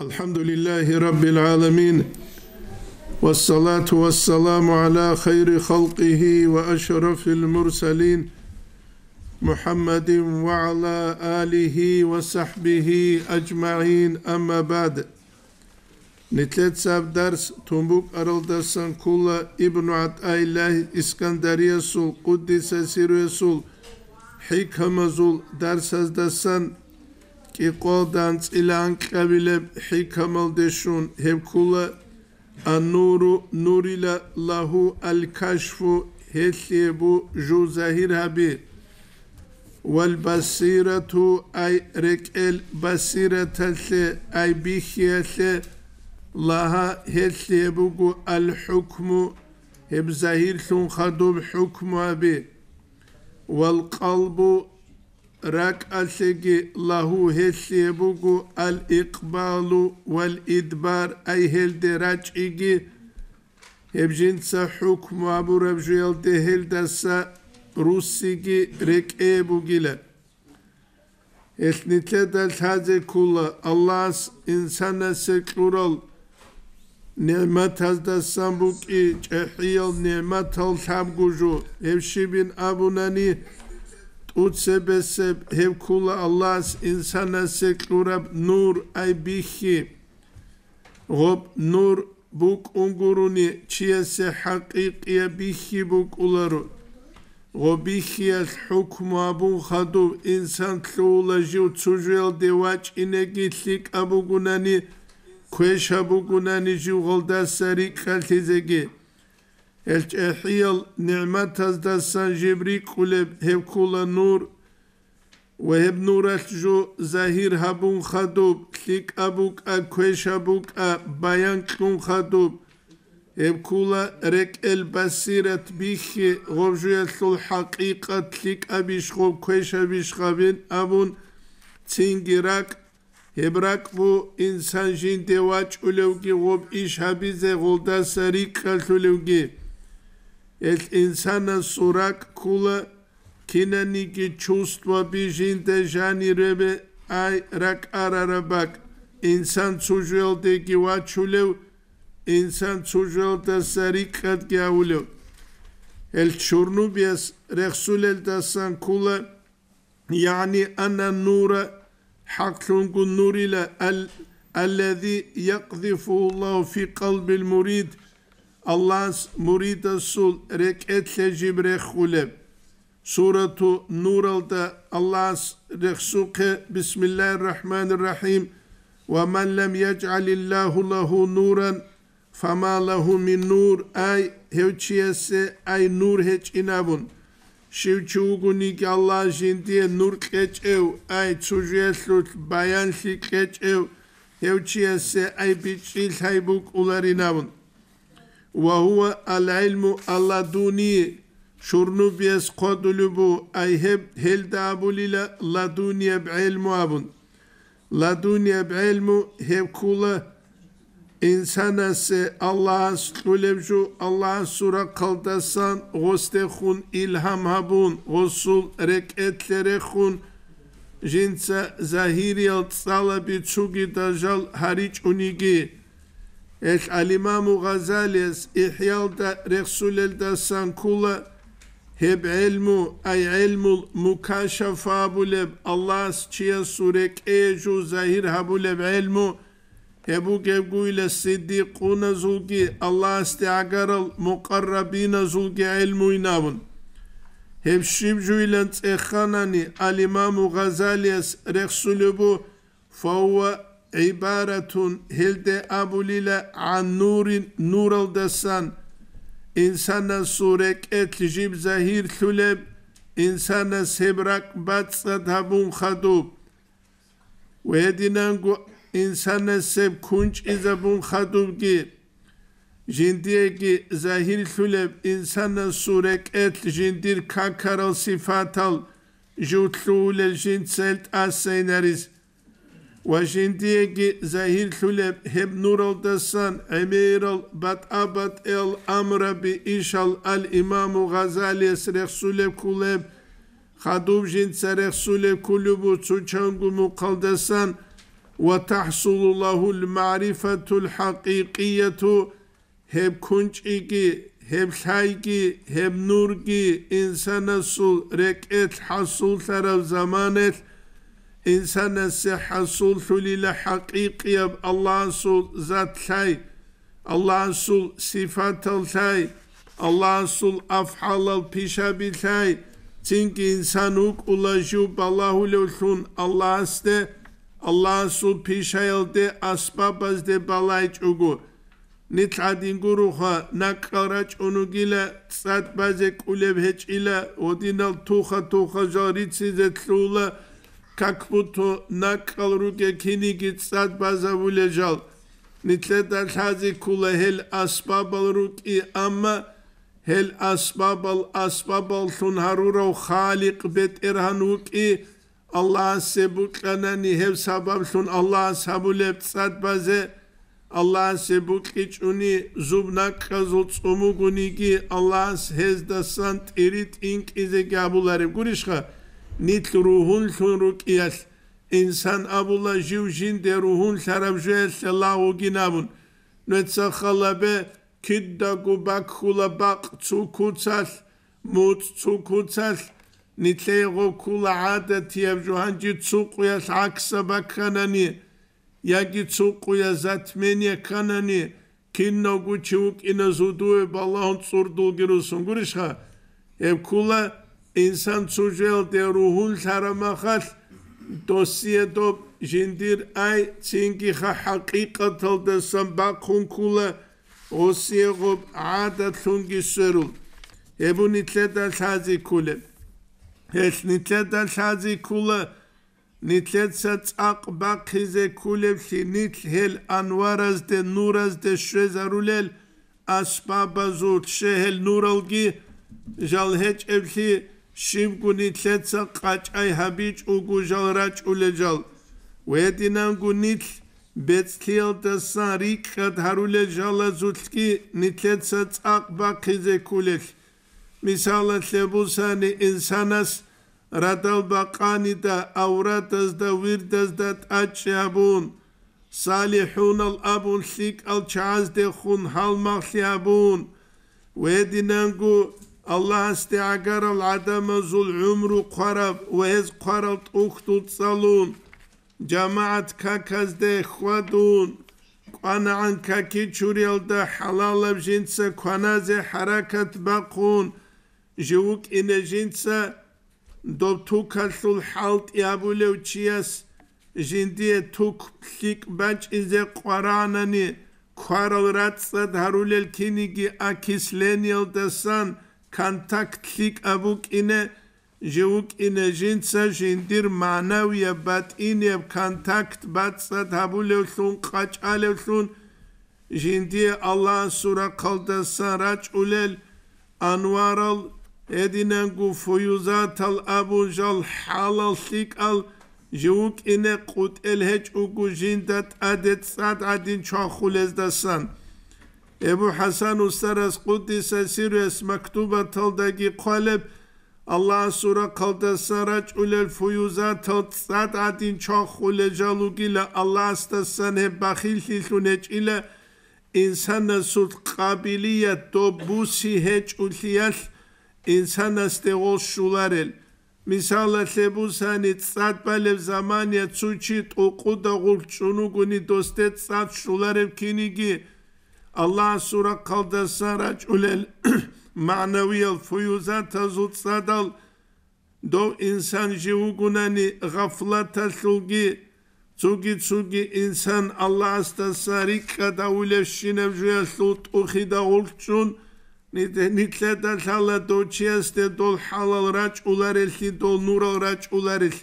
Elhamdülillahi Rabbil alemin. Vessalatu vesselamu ala hayri halkihi ve eşrefil murselin. Muhammedin ve ala alihi ve sahbihi ecma'in amma ba'd. Nitletsab ders Tumbuk Araldasan Kula İbn Ataylah İskenderiye Sul Kuddise Sirve Hikamazul ders azdasan ki koldan ilan kabile, hikamal deşun hep kula annuru nur ile lahu el kaşfu hesibu ju zahir habi vel basiretu ay rekel basiretesi ay bihiyesi laha hesibu al hukmu hep zahir sun hadub hukmu abi vel kalbu Rak ركأسك له هسيبك الإقبال والإدبار أي هل درجك هبجنس حكم أبو ربجيل دهل دس روسك ركئبك لك Esnite de taze kula Allah insana sekural nimet hazdasam bu ki çehiyal nimet al tam gucu evşi bin abunani უცებესებ ჰევქულა ალას ინსანასე კურაბ ნურ აი ბიხი ღობ ნურ ბუკ უნგურუნი ჩიესე ჰაკიყია ბიხი ბუკ ულარუ ღობ იხიას ჰუქმუ აბუნ ხადუ ინსან ტლუულა ჟივ ცუჟველ დევაჭ ინეგი ლიკ აბუგუნანი ქვეშ აბუგუნანი ჟივ ღოლდასარი ქალთიზეგი ღობ ელჭეჰიელ ნიმათაზ და სანჯებრი ყულებ ჰევქულა ნურ ვეებ ნურაშჯუ ზაჰირ ჰაბუნ ხადუბ ლიკაბუკა ქვეშაბუკა ბაიან ქუნ ხადუბ ევქულა რეკელ ბასირათ ბიხი ღობჟუელთულ ჰაყიყათ ლიკაბიშ ხო ქვეშაბიშ ხავენ აბუნ ცინგირაკ ებრაკ ვუ ინსანჟინ დევაჭულევგი ღობ იშაბიზე ღოლდასარი ქალთულევგი ეს ინსანა სურაკ ქულა კინანიკი ჩუსტვა ბიჟინტე ჟანირებე აი რაკ არარაბაკ ინსან ცუჟველტე კი ვაჩულევ ინსან ცუჟველტა სარიკად კი აულევ ელ ჩურნუბიას რეხსულელ დასან ქულა يعني أن النور حق النور الذي يقذفه الله في قلب المريد Allahs murida sul reketle cibre huleb. Suratu Nur'da Allahs rehsuke Bismillahirrahmanirrahim. Ve men lem yec'alillahu lahu nuran fama lahu min nur ay hevçiyese ay nur heç inavun. Şivçi uguni ki Allah jindiye nur keç ev ay çujeslut bayan si keç ev hevçiyese ay biçil haybuk ular inavun ve huve al ilmu alladuni şurnub yeskodulubu ay hep hel dabuli laduniye bilmu abun laduniye bilmu hep kula insanası Allah'a tulevcu Allah'a sura kaldasan gostehun ilham habun gosul reketlere hun jinsa zahiri alt salabi çugi dajal hariç unigi et alimamu Gazalis, Gazalies ihyal da Resulel da sankula heb elmu ay elmul mukaşafa buleb Allahs çiye surek eju zahir habuleb elmu hebu gevgu ile siddiquna zulgi Allah istiagaral mukarrabina zulgi elmu inavun heb şibcu ile tsehhanani al imamu Gazalies rehsulubu ibaretun hilde abulile an nurin nural desan insana surek etjib zahir thuleb insana sebrak batsa tabun khadub vedinangu insana seb kunç bun khadub ki jindiye ki zahir thuleb insana surek et jindir kakaral sifatal jutlul el jinselt aseyneriz وشنتيك زهير خلب هب نور الدسان أمير البت أبت ال أمر بإشال الإمام غزالي سرخ سلب كلب خدوب جن سرخ سلب كلب وتشنق مقدسان وتحصل له المعرفة الحقيقية هب كنشيكي هب شايكي هب نوركي إنسان السل ركئت حصل ترى زمانت insana siha sulhu lile haqiqiye Allah'ın sul zat say şey, Allah'ın sul sifat al say şey, Allah'ın sul afhal al pişa şey. çünkü insan çünkü insanuk ulaşıp Allahu lehun Allah'ın ste Allah'ın sul pişa elde asbab azde balay çugu nitadin guruha nakaraç onu gile sat bazek ulev hiç ile odinal tuha tuha jarit size tlula как будто на калруке кинигит сад базаву лежал. Нитлета хази кула хел асбабал руки амма хел асбабал асбабал сунхарурау халик бет ирхануки Allah'a sebuklanani hev sabamsun Allah'a sabulep sad baze Allah'a sebuk iç uni zubnak kazut sumu gunigi Allah'a hezdasan tirit ink ize gabularım gurişka ნით რუჰუნ შურუ კიას ინსან აბულა ჟუჟინ დე რუჰუნ შარაბჟე სალაუ გინამუნ ნეცა ხალაბე ქიდდა გუბაკ ხულა ბაკ ცუკუცას მუც ცუკუცას ნითლეღო ქულა ადა თიებ ჟუჰანჯი ცუყუას აქსა ბაქანანი იაკი ცუყუა ზათმენია ქანანი ქინო გუჩუკ ინა ზუდუე ბალან წურდულ გიროსუნ გურიშა ევ ქულა insan sujel de ruhun sharamakhal dosie do jindir ay cingi kha haqiqatal de sam ba khunkula osie go ada tsungi seru ebuni tleta sazi kule es ni tleta sazi kule ni tletsa tsaq ba khize kule shi ni tlhel anwaraz de nuraz de shezarulel asbaba zut shehel nuralgi jalhech evli შიმკუნი ცეცა ყაჭაი ჰაბიჭ უგუჟალ რაჭულეჯალ ვედინან გუნით ბეცქილ და სარი ხად ჰარულეჯალა ზუთკი ნიცეცა წაყბა ხიზე ქულეხ მისალა ლებუსანი ინსანას რადალ ბაყანი და ავრატას და ვირდას და ტაჭაბუნ صالحون الابون سيك الچاز ده خون حال مخيابون ودينانگو الله استعجر العدم زل عمر قرب ويز قرب أخت الصالون جماعة كاكاز دي خوادون قانا عن كاكي چوريال دا حلال بجنسة قانا زي حركة باقون جوك إن جنسة دوب توك أصل الحالت يا أبو لوتشياس جندية توك بسيك بانش إزي قراناني قارل راتسة دارول الكينيجي أكيس لينيال دسان دا kontaktlik abuk ine jevuk ine jinsa jindir manaviye bat ine kontakt bat sat habulevsun kaç alevsun jindiye Allah sura kalda saraç ulel anvaral edinen gufuyuzat al abunjal halal sik al jevuk ine kut elheç ugu jindat adet sat adin çahulezdasan.'' ابو حسن سر از قدیس سیر و مکتوب تل دگی قلب الله سوره قل دسترچ اول الفیوزات تل ساد چا خول جالوگیل الله است سنه بخیل خیلونه چیل انسان سود قابلیت تو هیچ هچ اولیال انسان است اول شولارل مثال سبوسانی ساد بل زمانی چوچی تو قد اول چونو گونی دوسته ساد شولارل کینیگی الله سورة قلد سارة جل المعنوية الفيوزات زدال دو إنسان جيوغناني غفلة تسلقي Цуги цуги инсан Аллахс та сари када улешинев жуя сут ухи да улчун ниде нитле да шала до честе до халал рач улар эхи до нур рач улар эх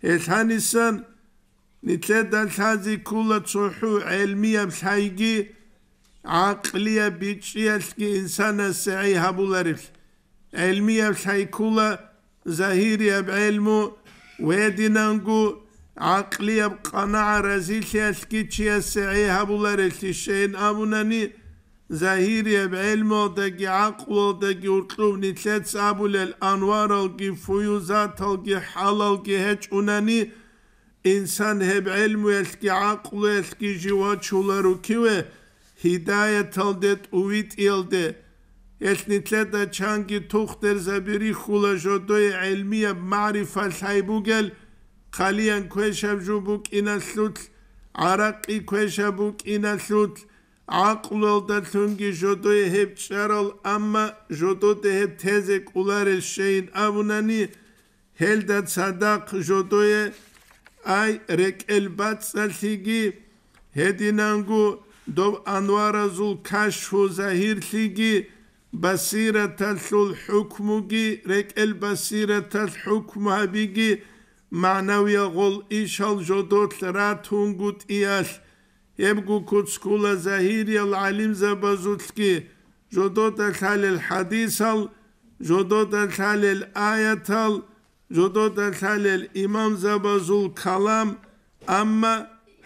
эсан исан нитле да шази кула цуху элмия шайги عقلية بيتشيسكي إنسانة سعيها بولاريف علمية بشايكولا زهيرية بعلمه ويدينانجو عقلية بقناعة رزيشيا سكيتشيا سعيها بولاريف الشين أبوناني زهيرية بعلمه دقي عقله دقي ورقلو نتلتس أبو للأنوار القي فيوزات القي حال القي هج أناني إنسان هب علمه يسكي عقله يسكي جوات شولارو كيوه ჰიდაეთალდეთ უვიტიელდე ესნიცე და ჩანგი თუხტერზე ბირი ხულაჟოდოე ელმია მარიფა საიბუგელ ხალიან ქეშაბჟუბუ კინასლუთ араკი ქეშაბუ კინასლუთ აყლელ და თუნგი ჟოდოე ჰებჭარალ ამა ჟოდოდე ჰებ თეზე ყულარელ შეინ აბუნანი ჰელდა ცადაქ ჟოდოე აი რეკელბაც სალიგი ჰედინანგუ دو دوب anvarazu kaşfu zahirligi basiretel hukmugi rek el basiretel hukmu habigi معنوی غل ایشال جدوت راتون گوت ایال یبگو کتسکول زهیر یل علیم زبازوکی جدوت الحال الحدیثال جدوت الحال الآیتال جدوت الحال امام زبازول کلام اما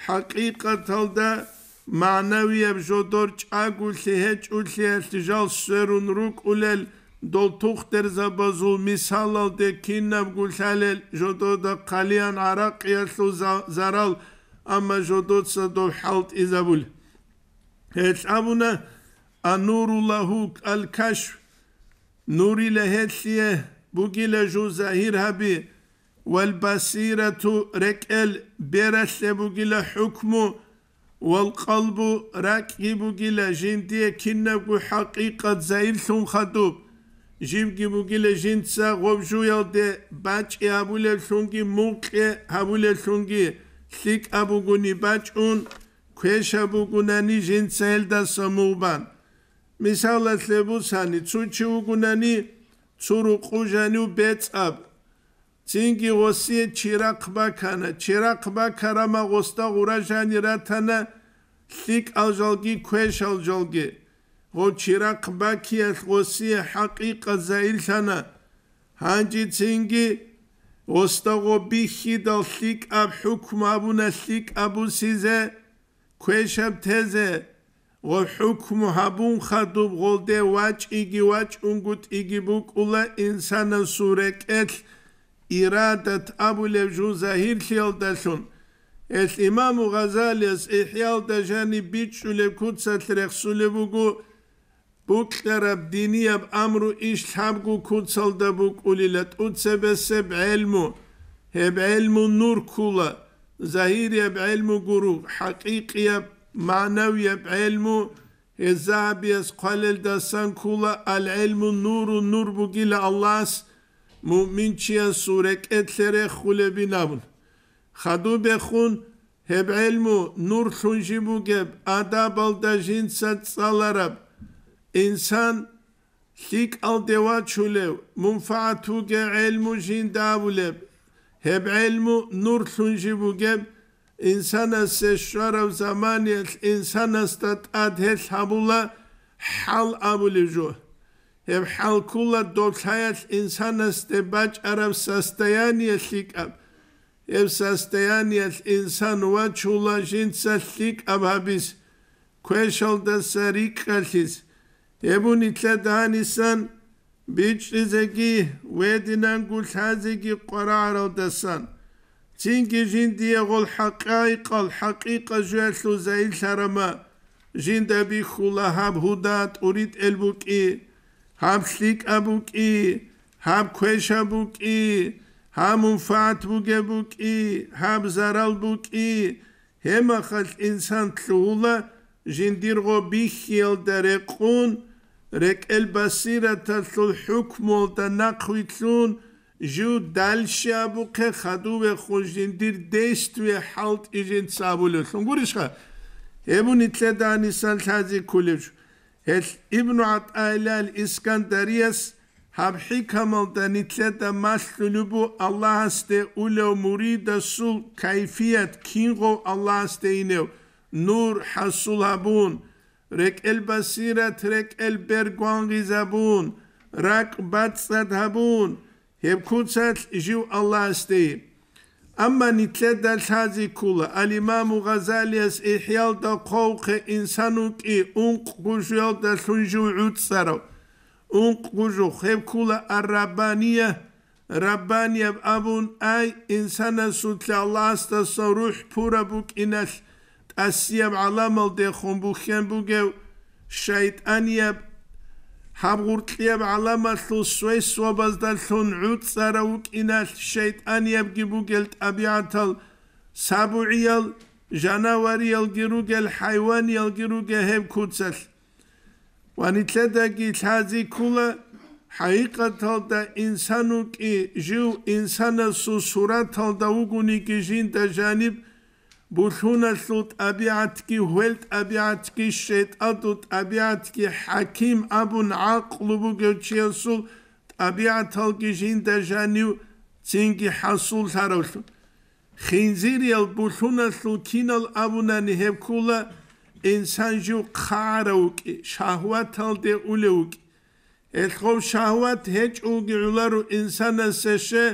حقیقتال ده maneviye bjodor çak ulsiheç ulsihe stijal serun ruk ulel dol tuhter zabazul misal al de kinnab gulhalel jododa kalian arak yaslu zaral ama jodotsa dol halt izabul. Heç abuna anurullahu al kaşf nuri ile hessiye bugile ju zahir habi vel basiretu rekel beresse bugile hukmu والقلب راكيب جيل جنتي كنك حقيقة زين ثم خطوب جيب جيب جيل جنت سقوب شو يلد باش أبول الشنج موك أبول الشنج سيك أبو جوني باش أون كيش أبو جوناني جنت سهل دا سموبان مثال سلبوساني تشو جوناني تشو رقوجاني بيت أب წინგი ოსი ჩირაყბაქანა ჩირაყბაქარამა ოსტა ყურაჟანი რათანა ლიკ ალჟალგი ქუეშ ალჟალგი ო ჩირაყბაქი ოსი ჰაკიკა ზაილთანა ჰანჯი წინგი ოსტა ყობი ხიდა ლიკ აბ ჰუკმა ბუნა ლიკ აბუ სიზე ქუეშამ თეზე ო ჰუკმა ჰაბუნ ხადუ ბოლდე ვაჭიგი ვაჭუნგუტიგი ბუკულა ინსანა სურეკეთ ირადათ აბულევ ჟუზა ჰირხიალდაშუნ ეს იმამუ ღაზალიას ეჰიალდაჟანი ბიჭულებ ქუცალრეხ სულებუგუ ბუკლარაბ დინიაბ ამრუ იშ ლამგუ ქუცალდაბუ ყულილად უცებესებ ელმუ ჰებ ელმუ ნურქულა ზაჰირიებ ელმუ გურუ ჰაყიყიებ მანავიებ ელმუ ეზაბიას ყვალელდასანქულა ალ ელმუ ნურუ ნურბუგილა ალლას mu'min çiyen surek etlere hule binavun. Hadu behun heb elmu nur tunjibu geb ada baldajin sat salarab. İnsan lik al deva çulev munfaatu ge elmu jin Heb elmu nur tunjibu geb insana zamanı insan insana stat adhet habula hal abulijuh. ემ ხალკულა დოქაიაც ინსანას დე ბაჭარავ სასტეანია ლიკამ ემ სასტეანია ინსან ვაჩულა შინცა ლიკამ აბის ქეშალ და სრიკალის ემუნი ტლადან ისან ბიჭიზეკი ვედინან გულხაზიკი ყვარარავ დასან წინკი ჟინდია გულ ჰაკაი ყალ ჰაკიკა ჟელუ ზეილ შარამა ჟინდა ბიხულა ჰაბუდა ტურით ელბუკი ჰამ ხლიკაბუკი ჰამ ქეშაბუკი ჰამ უფათბუგებუკი ჰამ ზარალბუკი ჰემა ხალ ინსან თულა ჟინდირღო ბიხიელ და რეკუნ რეკელბასირათა თულ ჰუკმულ და ნაკვითუნ ჟუ დალშაბუკე ხადუვე ხო ჟინდირ დესტვე ჰალტ იჟენ საბულო ხუნგურიშა ემუნი თლედანი სანთაზი ქულიშ ეს იბნუ ატაილალ ისკანდარიას ჰამ ჰიკამალ და ნიცეთა მასლუბუ ალლაჰსტე ულო მურიდა სულ кайფიათ კინღო ალლაჰსტე ინე ნურ ჰასულაბუნ რეკ ელბასირა რეკ ელბერგვანგიზაბუნ რაკ ბაცადაბუნ ჰებკუცალ ჟუ ალლაჰსტე اما نتلدى الحازي كولا الامام غزالي اس احيال دا قوخ انسانو كي انق قجوال دا سنجو عود سارو انق قجو خيب كولا الرابانية رابانية بابون اي انسانا سوتل الله استا سروح پورا بوك انال تأسيا بعلامل دي خون بوخيان بوكيو شايت انيا ჰაბურკიებ ალამასო სვესვაბას და თონ უცარა უკინას შეიტანიებ გიბუგელ ტაბიანთალ საბუიალ ჟანავარიალ გირუგელ ჰაივანიალ გირუგე ჰებ ქუცალ ვანიცედაგი ლაზი ქულა ჰაიკათალ და ინსანუკი ჟუ ინსანასო სურათალ და უგუნი კიჟინ და ჟანიბ ბუშუნასუ ტაბიათკი ჰველ ტაბიათკი შეტადუ ტაბიათკი ჰაკიმ აბუნ აყლუბუ გეჩიასუ ტაბიათალკი ჟინდაჟანი წინგი ჰასულ ჰაროლ ხინზირიალ ბუშუნასუ კინალ აბუნანი ჰევკულა ინსანჟუ ყარაუკი შაჰვათალდე ულეუკი ეს ხომ შაჰვათ ჰეჭუგი ულარუ ინსანასეშე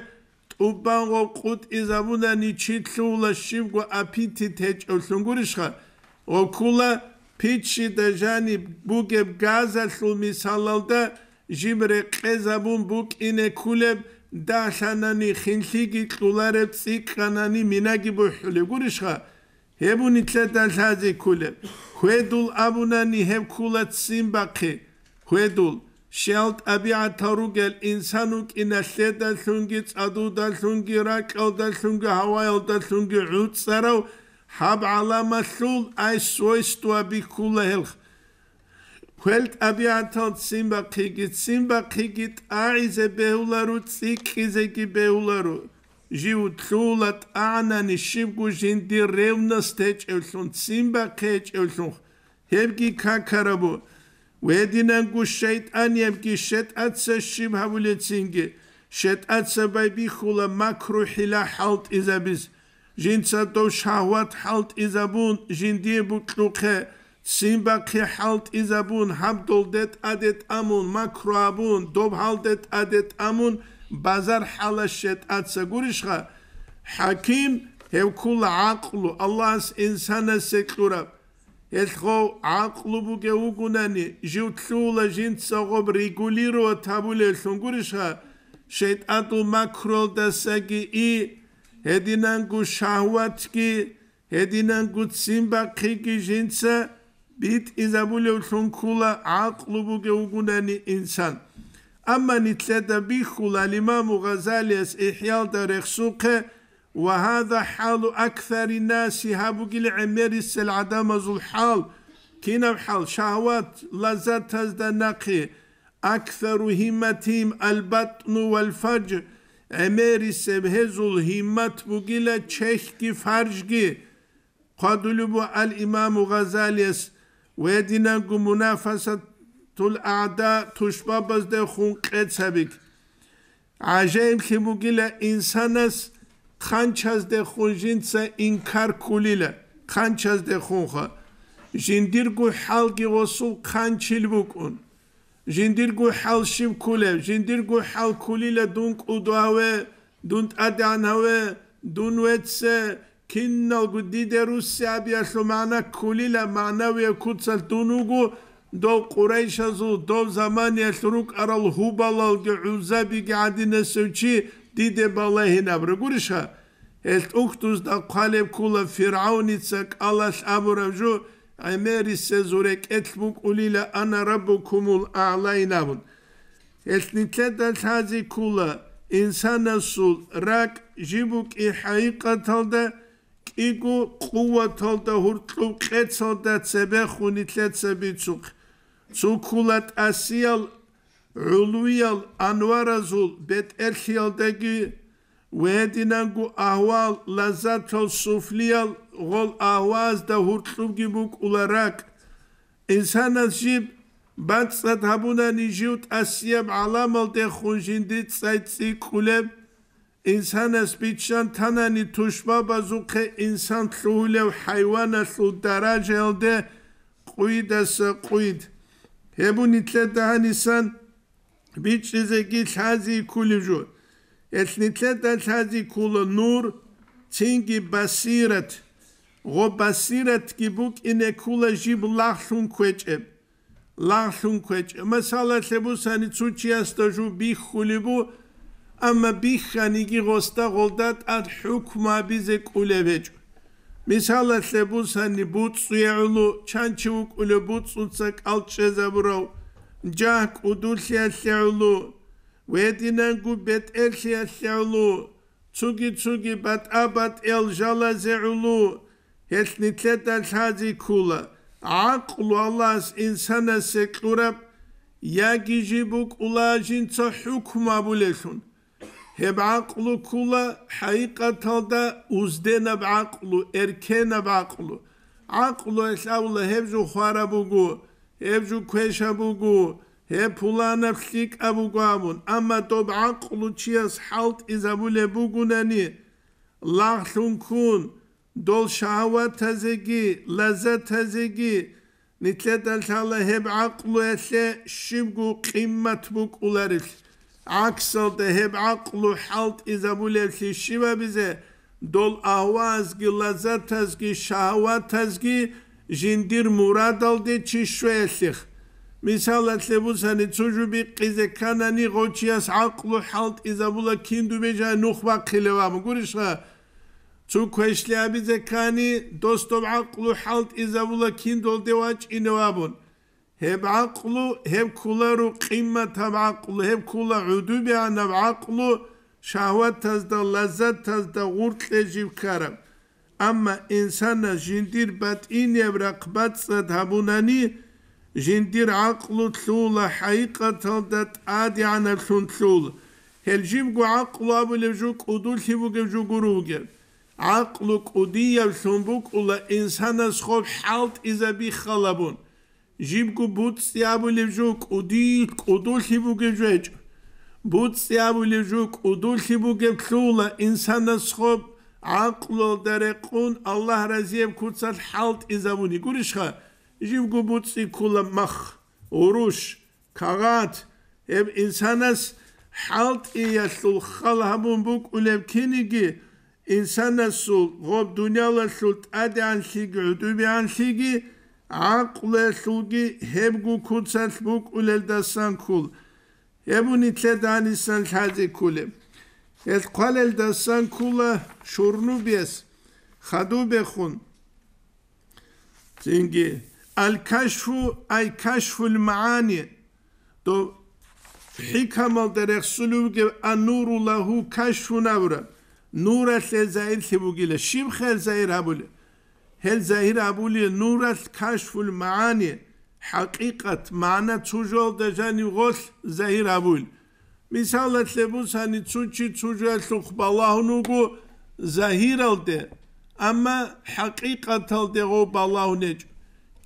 უბანღო ყუთ იზამუნანი ჩითლულა შიმგო აფითი თეჭო ლუნგურიშხა ოკულა ფიჩი და ჟანი ბუგებ გაზა ლუმი სალალდა ჟიმრე ყეზამუნ ბუკინე ქულებ და ხანანი ხინლიგი ლულარე ციკანანი მინაგიბო ლუგურიშხა ჰებუნი წეთა ლაზი ქულებ ხედულ აბუნანი ჰებ ქულა წიმბაკე ხედულ შეალ ტაბიათა რუგელ ინსანუ კინა შედა შუნგი წადუ და შუნგი რაკელ და შუნგი ჰავაელ და შუნგი უცარავ ჰაბ ალა მასულ აი სოისტუ აბი ქულელ ქელტ აბიათა სიმბა ქიგი სიმბა ქიგი აი ზე ბეულარუ ციკი ზე კი ბეულარუ ჟიუ თულატ ანანი შიბგუ ჟინდი რევნა სტეჭევლუნ სიმბა ქეჭევლუნ ჰებგი ქაქარაბუ ვედინან გუ შეიტანიემ კი შეტაცე შიმავლეცინგე შეტაცე ბაიბი ხულა მაკრუ ჰილა ჰალტ იზაბის ჟინცატო შაჰვატ ჰალტ იზაბუნ ჟინდიე ბუკლუხე სიმბა ხე ჰალტ იზაბუნ ჰამდოლდეთ ადეთ ამუნ მაკრუ აბუნ დობ ჰალდეთ ადეთ ამუნ ბაზარ ჰალა შეტაცე გურიშხა ჰაკიმ ჰევკულ აყლუ ალლას ინსანას ეკლურაბ ეთხო ან ყლუბუკე უგუნანი ჟუთლულა ჟინც საღობ რეგულირო თაბულე სუნგურიშა შეიტანტულ მაქროლ და საგი ი ედინანგუ შაჰვატკი ედინანგუ ციმბაქი კი ჟინცა ბიტ იზაბულე სუნქულა ან ყლუბუკე უგუნანი ინსან ამანი წედა ბიხულა ლიმამუ ღაზალიას იჰიალ და რეხსუკე وهذا حال أكثر الناس هابوغي العمير العدم زو الحال كنا حال شهوات لذات هزد نقي أكثر همتهم البطن والفجر عمير هزو الهمت بوغيلا تشيك فرجي قد لبو الإمام غزاليس ويدنا منافسة الأعداء تشبابز دي خون قد سبك عجيب كي بوغيلا إنسانس ხანჩას და ხუნჟინცა ინკარკულილა ხანჩას და ხუნხა ჟინდირგუ ჰალგი ვოსულ ხანჩილბუკუნ ჟინდირგუ ჰალშიმ კულე ჟინდირგუ ჰალკულილა დუნკუდავე დუნტადანავე დუნვეცე კინნოგუ დიდერუსიაბია შუმანა კულილა მანავე კუცალ დუნუგუ დო ყურაიშაზუ დო ზამანი ალრუკ არალ ჰუბალალ გუზაბი გადინესუჩი დიდება ლეინაბ როგურიშა ეს უქტუს და ყალებკულა ფირაუნიცა კალას აბურავჟუ აიმერი სეზურე კეთლმუკულილა ანა რაბუკუმულ აალაინაბუნ ეს ნიცედა საძი კულა ინსანასულ რაკ ჟიბუკი ჰაიკათალდა კიგუ ყუვათალდა ჰურტლუ ყეცოდა ცებე ხუნითლეცები ცუკ ცუკულატ ასიალ ულუიალ ანვარაზულ ბეთ ერხიალდეგი ვედინანგუ აჰვალ ლაზათოლ სუფლიალ ღოლ აჰვაზ და ჰურტლუგი მუკულარაკ ინსანაზი ბაცსა თაბუნან იჟივ ტასიებ ალამალდე ხუნჟინდი წაიცი კულებ ინსანას ბიჩან თანანი თუშბაბაზუქე ინსან ლუილევ ჰაივანას ლუ დარაჟელდე ყუიდას ყუიდ ჰებუნი თლედა ანისან ბიჭიზე კი ჩაზი ქულიჟუ ესნიცე და ჩაზი ქულა ნურ ჩინგი ბასირეთ ღო ბასირეთ კი ბუკ ინე ქულა ჟიბ ლახუნ ქვეჭე ლახუნ ქვეჭე მასალა ლებუსანი ცუჩიას და ჟუ ბი ქულიბუ ამა ბი ხანი კი ღოსტა ღოლდატ ად ჰუკმა ბიზე ქულებეჭ მისალა ლებუსანი ბუცუ ეულუ ჩანჩუ ქულებუ ცუცა კალჩეზაბრო جاك قدوس يسعلو ويدنا قبت إلس يسعلو تسوغي تسوغي بات أبات إل جالا زعلو يسني تلتا سازي كولا عقل الله إنسانا سكورب ياجي جيبوك أولاجين تحكما بولشون hep aklı kula hakikatalda uzdeneb aklı, erkeneb aklı. Aklı esavla hepsi harabugu. ებჟუ ქეშაბუგუ ე ფულანაფლიკ აბუგამუნ ამა დობ აყლუ ჩიას ჰალტ იზაბულე ბუგუნანი ლახლუნკუნ დოლ შაავა თაზეგი ლაზა თაზეგი ნიტლედალთალა ჰებ აყლუ ესე შიბგუ ყიმმათ ბუკულარილ აქსალ და ჰებ აყლუ ჰალტ იზაბულე შიბა ბიზე დოლ აჰვაზგი ლაზა თაზგი შაავა თაზგი ჟინდირ მურადალდე ჩიშვეესიხ მისალათლებუსანი ცუჟუბი ყიზე ქანანი ღოჩიას აყლუ ჰალტ იზაბულა ქინდუბეჟა ნუხვა ქილევამ გურიშა ცუ ქვეშლიაბიზე ქანი დოსტობ აყლუ ჰალტ იზაბულა ქინდოლდევა ჭინევაბუნ ჰებ აყლუ ჰებ ქულარუ ყიმმა თამ აყლუ ჰებ ქულა ჰუდუბი ანავ აყლუ შაჰვატ თაზდა ლაზად თაზდა ღურტლეჟივ ქარამ ამა ინსანა ჟინდირ ბატინე ბრაკბაც თაბუნანი ჟინდირ აყლუ თულა ჰაიყათალ და ტადი ანა ლუნ თულ ჰელჯიმ გუ აყლუ აბლე ჟუ კუდუ ლიბუ გე ჟუ გურუ გე აყლუ კუდია ლუნ ბუ კულა ინსანა სხო ჰალტ იზაბი ხალაბუნ ჟიმ გუ ბუც იაბლე ჟუ კუდი კუდუ ლიბუ გე ჟეჭ ბუც იაბლე ჟუ კუდუ ლიბუ გე თულა ინსანა სხო აკლოდერე ყუნ ალლაჰ რაზიემ ქუცალ ჰალტ იზავუნი გურიშხა ჟიმ გუბუცი ქულა მახ ორუშ ქაღათ ემ ინსანას ჰალტ იასულ ხალჰამუნ ბუკ ულევ ქინიგი ინსანასულ ღობ დუნიალა სულ ტადან სიგი უდუბი ან სიგი აკლე სულგი ჰებ გუ ქუცალ ბუკ ულელ დასან ქულ ემუნი თლედანისან ხაზი ქულებ از قال دستان کولا شورنو بیس خدو بخون چنگی الکشف ای کشف المعانی دو حکم در اخسلو که النور له کشف نورا نورت لزایر که بگیله شیم خیل زایر ابوله هل زایر ابوله نورت کشف المعانی حقیقت معنی چجال دجانی غل زایر ابوله ვისალათლებუსანი ცუჩი ცუჟალუ ხბალაჰნუგუ ზაჰირალდე ამა ჰაკიკათალდე ღო ბალაჰნეჭ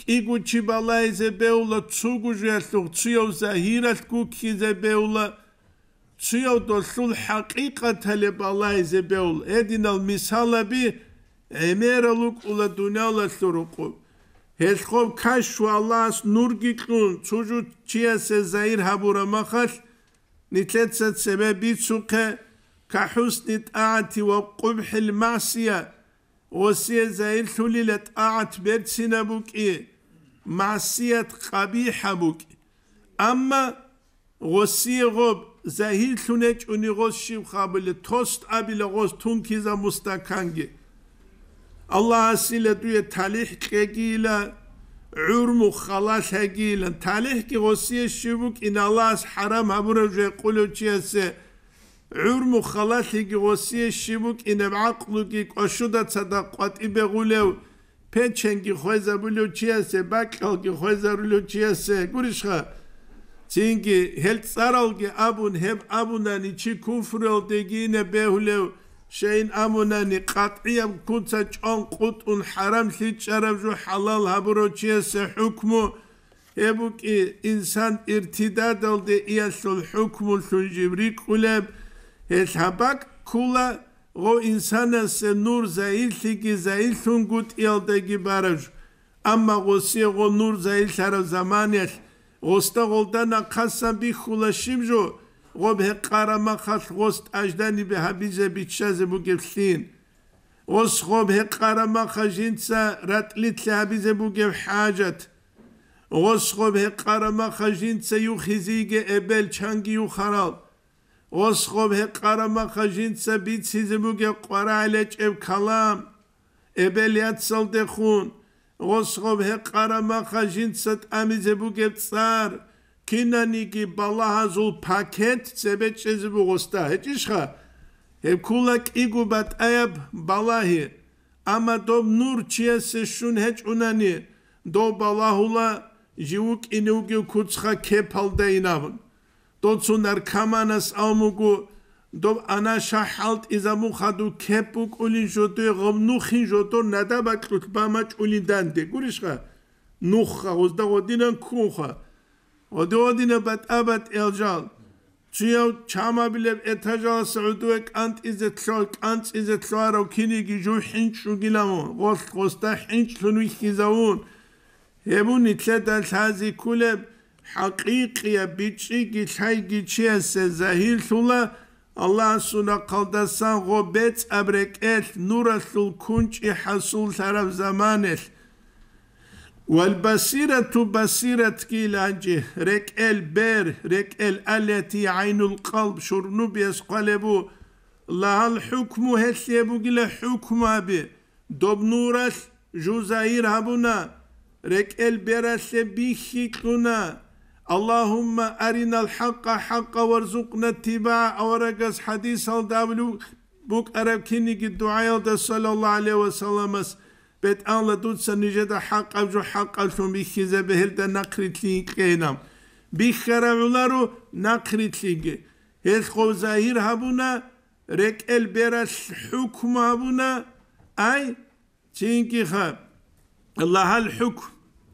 კიგუჩი ბალაიზე ბეულა ცუგუჟალუ ცუიო ზაჰირალკუ ქიზე ბეულა ცუიო დოსულ ჰაკიკათალე ბალაიზე ბეულ ედინალ მისალები ემერალუ ყულა დუნალასუ რუყუ ჰესხო ქაშვალას ნურგიკუნ ცუჟუ ჩიასე ზაჰირ ჰაბურა მახალ لثلاثة أسباب سكا كحسن طاعة وقبح المعصية وسي زي الثليلة طاعة بيرتسنا بك إيه معصية قبيحة بك أما غسي غب زهيل تونج اونی غوز شیب خابل توست تون الله دوی تلیح عرمو خلاص هجيل تاليه كي غوسي الشبوك إن الله حرام أبو رجع قولو تيسا عرمو خلاص هجي غوسي الشبوك إن بعقلو كي قشودة صدقات إبغولو پنچن كي خوزة بولو تيسا باكال كي خوزة رولو تيسا قرش خا تينكي هل تسارل كي أبون هم أبونا نيچي كفرل ديگين بهولو შეინ ამონანი ყატია კუნცა ჭონ ყუტუნ ჰარამ ჰიჭარავჟუ ჰალალ ჰაბროჩიესე ჰუკმუ ებუკი ინსან ერთიდა დალდე იასულ ჰუკმუ შუნჯიბრი ყულებ ესაბაკ ქულა ღო ინსანასე ნურ ზაილთიკი ზაილთუნ გუტ იალდეგი ბარაჟ ამა ღოსი ღო ნურ ზაილთარა ზამანიაშ ღოსტა ღოლდანა ხასამ ბიხულა შიმჟუ ob he qarama khas gost ajdani be habize bitshaze bugevlin os khob he qarama khajinsa ratlit habize bugev hajat os khob he qarama khajinsa yu khizige ebel changi yu kharal os khob he qarama khajinsa bitshize bugev qara ile chev kalam ebel yatsalde khun os khob he qarama khajinsa amize bugev tsar kinani ki balahazul paket sebe çizibu gosta. Hiç işha. Hep kulak igubat ayab balahi. Ama dob nur çiyesi şun heç unani. Do balahula jivuk inugi kutsha kepalda inavun. Do sunar kamanas amugu. Dob ana şahalt izamu khadu kepuk ulin jotu gom nuhin jotu nadabak tutbamaç ulindandı. Gurişha. Nuhha uzda godinan kuhha. ოდოდინა ბატაბატ ელჯალ ჩიო ჩამაბილებ ეთაჟალ საუდუე კანტიზე თლოლ კანტიზე თლოარო ქინიგი ჟუჰინ შუგილამო ვოლ ხოსტა ჰინჩ ლუნი ხიზაუნ ემუნ ითლედა ლაზი კულე ჰაკიკია ბიჭი გი ჩაი გი ჩესე ზაჰილ სულა Allah suna qaldasan gobet abrek el nurasul kunci hasul sarab zamanel. Vel basiretu basiret ilancı rek el ber rek el aleti aynul kalb şurnu bes kalebu lahal hukmu hesyebu gile hukmu abi dobnuras Juzayir habuna rek el berase bihikuna اللهم أرنا الحق حقا وارزقنا اتباعه ورقص حديث الدولو بوك dua الدعاء sallallahu aleyhi ve وسلم بيت أن لدود سنجد حق أو جو حق أو شو بيخيزة بهلتا نقريت لينام بيخرا ولارو نقريت لينك هل خو زاهر هابونا ريك البيرا الحكم هابونا أي تينكي خا الله الحكم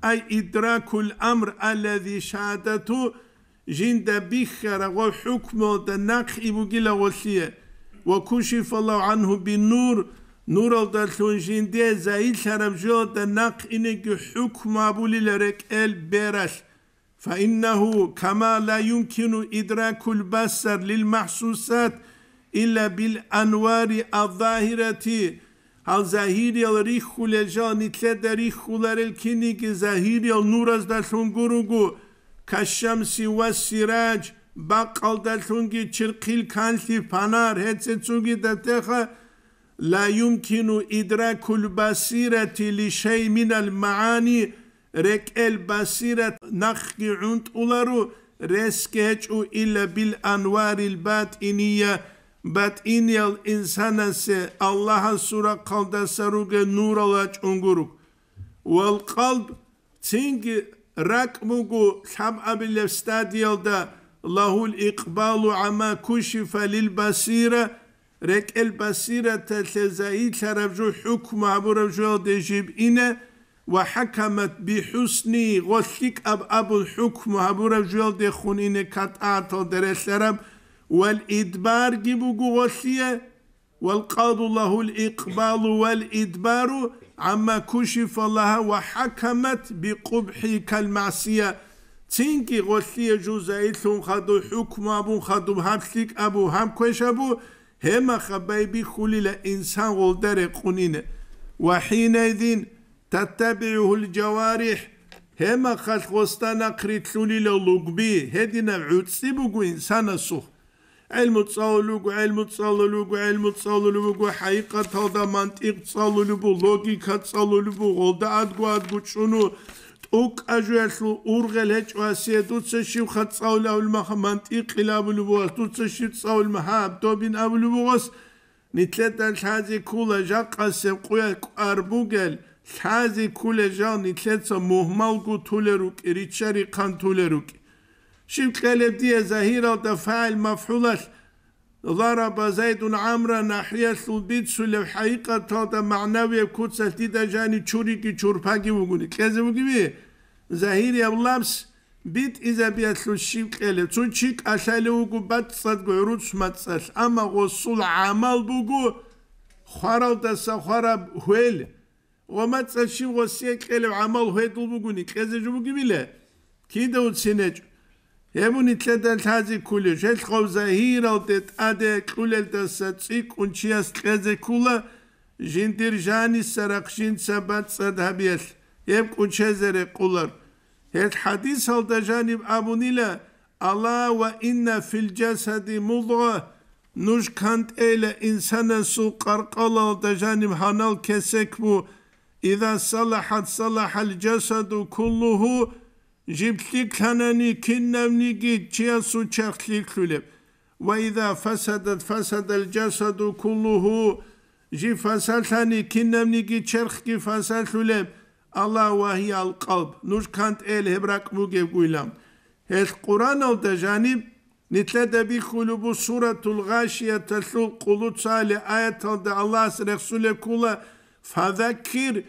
أي إدراك الأمر الذي شهادته جند بيخرا وحكمه دا نقي بوكيلا وكشف الله عنه بالنور Nural der şunjinde zail şarabjo da nak inegi hukma bulilerek el beraş. فإنه كما لا يمكن إدراك البصر للمحسوسات إلا بالأنوار الظاهرة هل ظاهير الريخ لجا نتلد ريخ لرلكينيك ظاهير النور از دلتون گروگو كالشمس والسراج بقل دلتون چرقيل كانتي پنار هتسنسوگي دتخه la yumkinu idrakul basireti li şey minel maani rek el basiret nakki unt ularu reskeçu ile bil anvaril batiniye batiniyel insanese Allah'a sura kalda saruge nur alaç unguruk vel kalb tingi rak mugu ham abilev stadiyalda lahul ikbalu ama kuşife lil basire رك البصيرة تلزاي ترفجو حكم أبو رفجو دجيب إنه وحكمت بحسن غسلك أب أبو الحكم أبو رفجو دخون إنه كتعاتو درس رب والإدبار جيبو غسية والقاض الله الإقبال والإدبار عما كشف الله وحكمت بقبح كالمعصية تينكي غسية جزائل خدو حكم أبو خدو هبسك أبو هم كشبو أبو هما خبايبي خليل إنسان غلدر قنين وحين إذن تتبعه الجوارح هما خلقوستانا قريت خليل لقبي هدينا عدسي بقو إنسان صح علم تصالوك علم تصالوك علم تصالوك حقيقة هذا منطق تصالوك لوجيكا تصالوك غلدات قوات قوشنو უკაჟუესლუ ურღელ ეჭვასიე დუცეში ხარ წავლავლ მახა მანტი ყილავლ ბოას დუცეში წავლ მახა დობინ ავლ ბოას ნიტლეთან ხაზი ქულა ჟაყასე ყუა არბუგელ ხაზი ქულა ჟა ნიტლეთა მუჰმალ გუთულერუ კირიჩარი ხანთულერუ შიმყელებდი ზაჰირალ და ფაილ მაფჰულას ضرب زيد عمرا ناحية سلبيت سلب حقيقة تاتا معنوية كوتسة تيدا جاني چوريكي چورپاكي وغوني كيزي وغوني ზაჰირი აბლამს ბიტ იზაბიათლუ შიმყელე წუჩი კაშალე უგუ ბაცად გერუცმა წალ ამაღო სულ ამალ ბუგუ ხვარავ და სახვარავ ხველ ომა წალში ვოსიე კელე ამალ ხედულ ბუგუნი ყეზე ჯუბგიბილე კიდე უცინე ემუნი თლე და თაზი ქული შეხო ზაჰირალ და ადე ქულელ და საცი კუნჩიას ყეზე ქულა ჟინტირ ჟანის სარაქშინ საბაცად აბიეს يبقوا شزر قلر هيت حديث الدجانب أبونيلا الله وإن في الجسد مضغة نوش كانت إلى إنسان سو قرقل الدجانب هنال كسكبو إذا صلحت صلح الجسد كله جبتلك كنني كنمني جيت جيسو تشخلك لب وإذا فسدت فسد الجسد كله جي فسلتني كنمني جيت شرخ جي فسلت لب Allah vahiy al kalb, nuş kant el hebrak mugev guylam. Hez Kur'an al da janib, de bi kulubu suratul gâşiye tesul kulu çali ayet al da Allah Resulü kula fazakir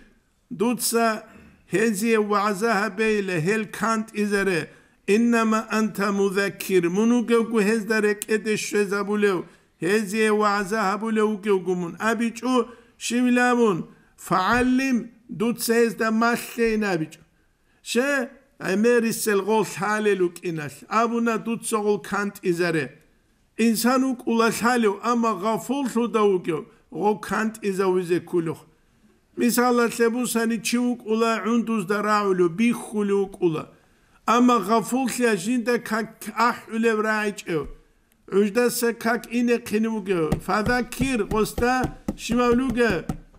dutsa heziye vaazaha beyle hel kant izere Innama anta muzakir. munu gevgu hezderek edeş rezabulev heziye vaazaha bulev gevgumun abiçu şivlamun faallim დუცეს და მახლენა ბიჭო შე ამერისელ გოლ ჰალელუ კინალ აბუნა დუცოულ კანტიზარე ინსანუ კულა ჰალე ამა გაფულშუ და უკე ო კანტიზა უზე კულო მისალა ლებუსანი ჩიუ კულა უნდუს და რაულო ბიხულუ კულა ამა გაფულშა ჟინდა კაკ აჰულე ვრაიჭე უჟდასა კაკ ინე ყინი უკე ფადაკირ ოსტა შიმავლუგე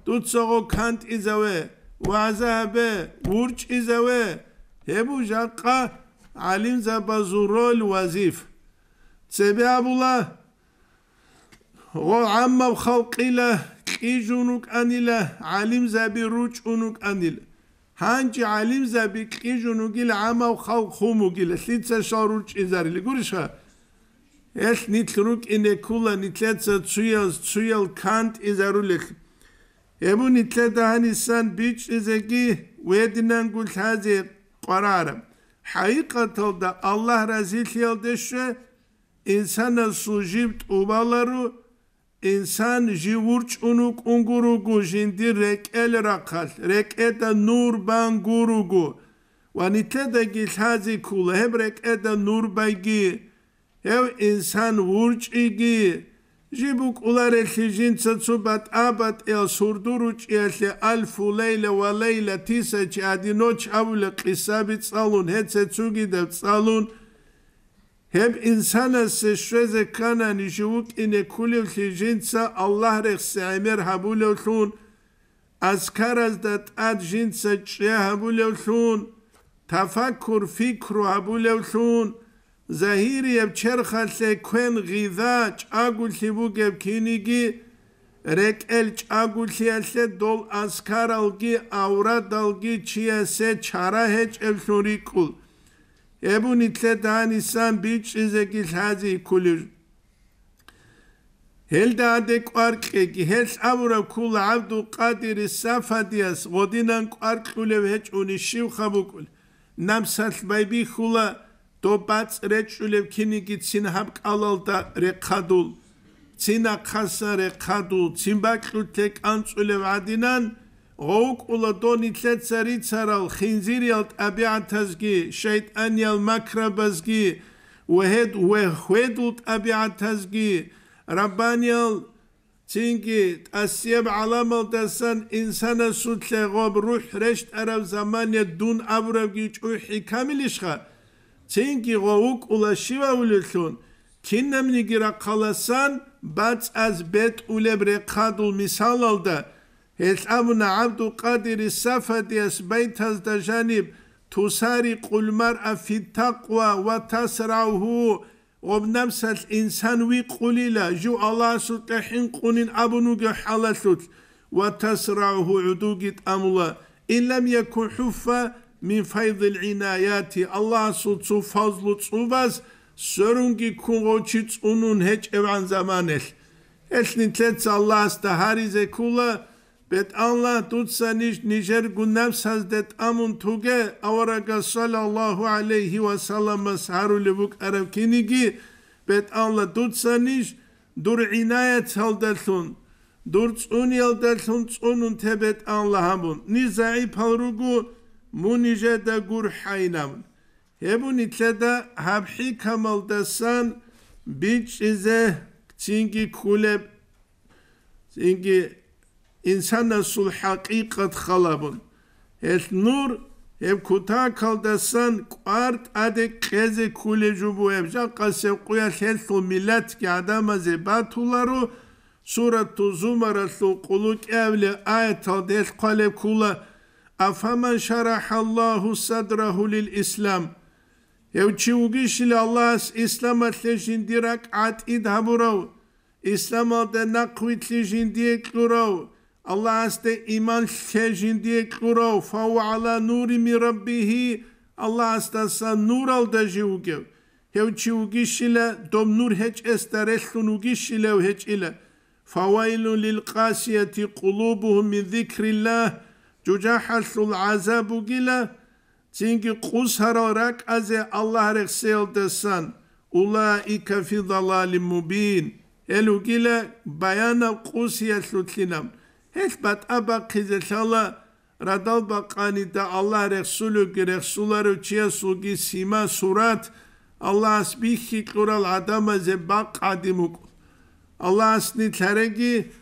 დუცოულ კანტიზავე ვაზაბე ურჩიზავე ებუ ჟაყა ალიმ ზაბაზურულ ვაზიფ ცებაბულა ო ამმა ხალყილა ყიჟუნუ კანილა ალიმ ზაბი რუჩუნუ კანილ ჰანჯი ალიმ ზაბი ყიჟუნუ გილ ამმა ხალ ხუმუ გილ სიცე შარურჩიზარილი გურიშა ეს ნიტრუკ ინე კულა ნიტლეცა ცუიალ ცუიალ კანტ იზარულიხ يمنت عن الإنسان بيش زكيه ويدنا قلت هذه قرارım. Hakikat oldu Allah razı yoldaşı insana sujibt ubaları insan jivurç unuk ungurugu jindi rek el rakal rek eda nur ban gurugu ve nitlede git hazi kula hem rek eda nur baygi hem insan vurç igi ჟიბუ კულარე ხიჟინ ცაცუ ბატ აბატ ელ სურდურ უჭიალე ალფუ ლეილა ვა ლეილა თისა ჩი ადინო ჩავლე ყისაბი წალუნ ჰეცე ცუგი და წალუნ ჰებ ინსანას შვეზე კანანი ჟუკინე ქულიო ხიჟინ ცა ალლაჰ რეხსე აიმერ ჰაბულო ხუნ ასკარას და ტად ჟინ ცა ჭე ჰაბულო ხუნ თაფაქურ ფიქრო ჰაბულო ხუნ ზაჰირიებ ჩერხალე ქვენ ღიზა ჭაგულში ვუგებ ქინიგი რეკელ ჭაგულიალე დოლ ასქარალგი აურადალგი ჩიესე ჩარაჰეჭევშურიკულ ებუნი თედანისან ბიჭიზე გილაზი ქული ჰელდადე ყარყეკი ჰელსავურა ქულა აბდუ ყადირის საფადიას ღოდინან ყარყულევ ეჭუნი შივხაბუკულ ნამსალბაიბი ხულა დობაც რეჭულებ ქინიგი წინ ჰაბკალალ და რეხადულ წინა ხასა რეხადულ წინბაკრუთე კანწულებ ადინან ოუკულა დონი წეცარი ცარალ ხინზირიალ აბიანთაზგი შეიტანიალ მაკრაბაზგი ვეჰედ ვეჰედულ აბიანთაზგი რაბანიალ ჩინგი ასიებ ალამალ დასან ინსანა სუთლე ღობ რუჰ რეშტ არავ ზამანე დუნ აბრავგი ჭუჰი ქამილიშხა Ценги гоук улашива улешун. Киннамни гира каласан бац аз бет улебре кадул мисалалда. Хесамуна абду кадири сафади ас бейтаз да жаниб. تسارق المرأة في التقوى وتسرعه وبنفس الإنسان وقليلا جو الله ستحين قنين أبنوك حلسوت وتسرعه عدوك أملا إن لم يكن حفا min faydil inayati Allah su tsu fazlu tsu vas sörüngi kugoçi tsunun heç evan zamanel. Eslin tlets Allah staharize kula bet Allah tutsa niş nijer gunnavs hazdet amun tuge avaraga sallallahu aleyhi ve sallam Buk Arab aravkinigi bet Allah tutsa niş dur inayet haldelsun. Dur tsun yaldelsun tsunun tebet Allah'amun. Nizai palrugu munije de gurhaynam. Hebun de habhi kamal desan biç ize çingi kuleb çingi insana sul hakikat halabun. Et nur hep kuta kaldasan kuart ade keze kule jubu evca kase kuya helsu millet ki adam zebatuları suratu zumara kuluk evle ayet aldes kale kula أفمن شرح الله صدره للإسلام يو تشوغيش الله إسلام تلجين ديرك عاد إدهبرو إسلام ده نقوي تلجين ديك لورو الله است إيمان تلجين ديك لورو فهو على نور من ربه الله است نور الدجوغيو هو تشوغيش دوم نور هج استرسلنوغيش لو هج إلا فويل للقاسية قلوبهم من ذكر الله Jujahasul azabu gila çünkü kus hararak az Allah reksel desen ulaika fi dalalim mubin elu gila bayana kus yesutlinam hesbat aba kizesala radal bakani da Allah Resulü Resulü çiye sugi sima surat Allah asbihi kural adama zebak adimuk Allah asni teregi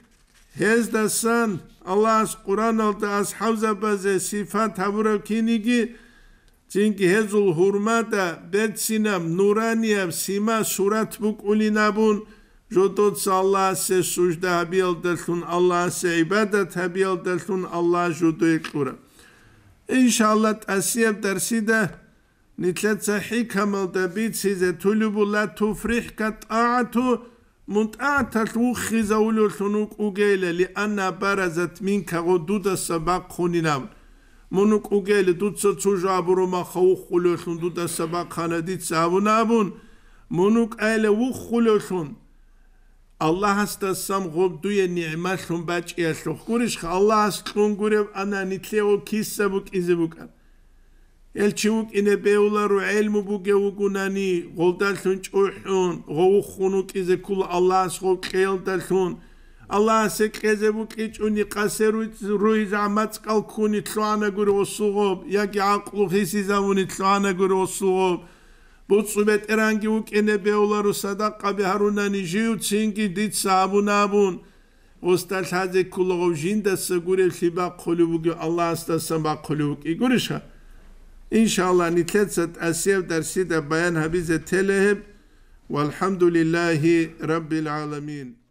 hezdasan Allah از قرآن алды аз хавза базе сифат хавра киниги чунки хезул хурмата бедсинам нураниям сима сурат букули набун жототса аллах се сужда хабиалдахун аллах се ибадат хабиалдахун аллах жудуи қура иншаалла тасияб дарсида нитлаца хикамалда бициза тулюбула туфрихка таату მონტათალ უხიზაულიოლთუნ უკუგელე ლიანა ბარაზათ მინქა გოდუდა საბაკხუნინამ მონუკუგელე დუცო ცუჟაბურუმა ხაუხულიოლთუნ დუდა საბაკხანა დიცავუნაბუნ მონუკაელე უხულიოლთუნ ალლაჰას დასამ ღობდუე ნიჰმალთუნ ბაჭიალთუ ხურიშ ხალლას ტუნგურევ ანა ნითლეო ქისსაბუკ იზებუკან ელჩი უკინე ბეულარო ელმუ ბუგე უგუნანი ღოლდალშუნ ჭუჰუნ ღოუხუნ უკიზე ქულ ალას ხო ყელდალშუნ ალას ეკეზე ბუკიჭუნი ყასერუ რუიზ ამაცკალ ქუნი თლანაგურ ოსუღო იაკი აყლუ ხისი ზამუნი თლანაგურ ოსუღო ბუცუმე ტერანგი უკინე ბეულარო სადაყაბე ჰარუნანი ჟიუ ცინგი დიც საბუნაბუნ ოსტალ ჰაზე ქულოგო ჟინდა სგურე ხიბა ყოლუბუგე ალასთა სამა ყოლუბუკი გურიშა İnşallah nitletset esev dersi de bayan habize telehib velhamdülillahi rabbil alemin.